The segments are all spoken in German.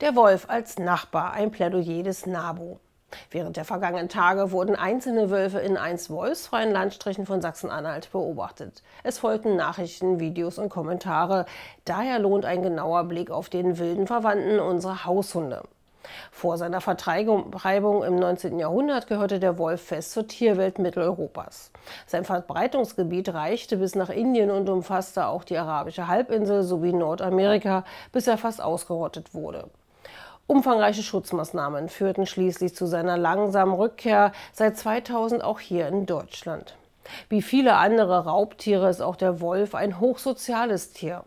Der Wolf als Nachbar, ein Plädoyer des NABU. Während der vergangenen Tage wurden einzelne Wölfe in einst wolfsfreien Landstrichen von Sachsen-Anhalt beobachtet. Es folgten Nachrichten, Videos und Kommentare. Daher lohnt ein genauer Blick auf den wilden Verwandten unserer Haushunde. Vor seiner Vertreibung im 19. Jahrhundert gehörte der Wolf fest zur Tierwelt Mitteleuropas. Sein Verbreitungsgebiet reichte bis nach Indien und umfasste auch die arabische Halbinsel sowie Nordamerika, bis er fast ausgerottet wurde. Umfangreiche Schutzmaßnahmen führten schließlich zu seiner langsamen Rückkehr seit 2000 auch hier in Deutschland. Wie viele andere Raubtiere ist auch der Wolf ein hochsoziales Tier.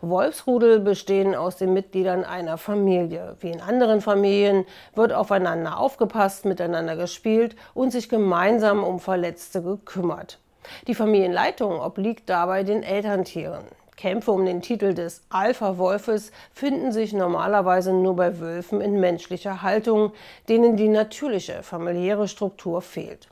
Wolfsrudel bestehen aus den Mitgliedern einer Familie. Wie in anderen Familien wird aufeinander aufgepasst, miteinander gespielt und sich gemeinsam um Verletzte gekümmert. Die Familienleitung obliegt dabei den Elterntieren. Kämpfe um den Titel des Alpha-Wolfes finden sich normalerweise nur bei Wölfen in menschlicher Haltung, denen die natürliche familiäre Struktur fehlt.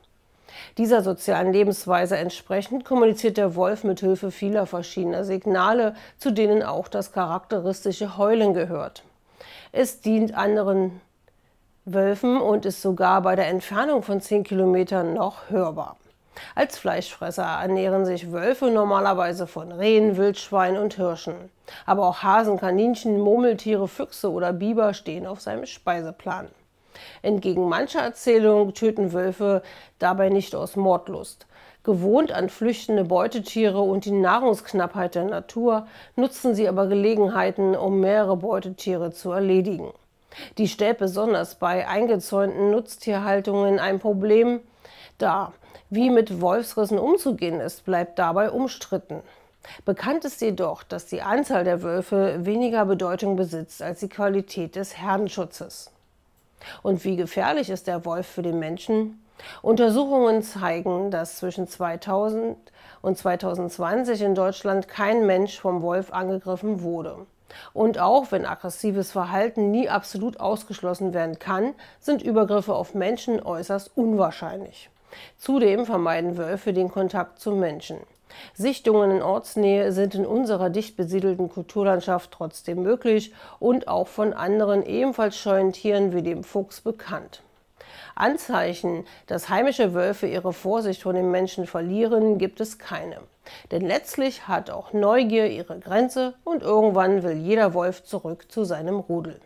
Dieser sozialen Lebensweise entsprechend kommuniziert der Wolf mit Hilfe vieler verschiedener Signale, zu denen auch das charakteristische Heulen gehört. Es dient anderen Wölfen und ist sogar bei der Entfernung von 10 Kilometern noch hörbar. Als Fleischfresser ernähren sich Wölfe normalerweise von Rehen, Wildschweinen und Hirschen. Aber auch Hasen, Kaninchen, Murmeltiere, Füchse oder Biber stehen auf seinem Speiseplan. Entgegen mancher Erzählung töten Wölfe dabei nicht aus Mordlust. Gewohnt an flüchtende Beutetiere und die Nahrungsknappheit der Natur, nutzen sie aber Gelegenheiten, um mehrere Beutetiere zu erledigen. Die stellt besonders bei eingezäunten Nutztierhaltungen ein Problem dar. Wie mit Wolfsrissen umzugehen ist, bleibt dabei umstritten. Bekannt ist jedoch, dass die Anzahl der Wölfe weniger Bedeutung besitzt als die Qualität des Herdenschutzes. Und wie gefährlich ist der Wolf für den Menschen? Untersuchungen zeigen, dass zwischen 2000 und 2020 in Deutschland kein Mensch vom Wolf angegriffen wurde. Und auch wenn aggressives Verhalten nie absolut ausgeschlossen werden kann, sind Übergriffe auf Menschen äußerst unwahrscheinlich. Zudem vermeiden Wölfe den Kontakt zu Menschen. Sichtungen in Ortsnähe sind in unserer dicht besiedelten Kulturlandschaft trotzdem möglich und auch von anderen ebenfalls scheuen Tieren wie dem Fuchs bekannt. Anzeichen, dass heimische Wölfe ihre Vorsicht vor den Menschen verlieren, gibt es keine. Denn letztlich hat auch Neugier ihre Grenze und irgendwann will jeder Wolf zurück zu seinem Rudel.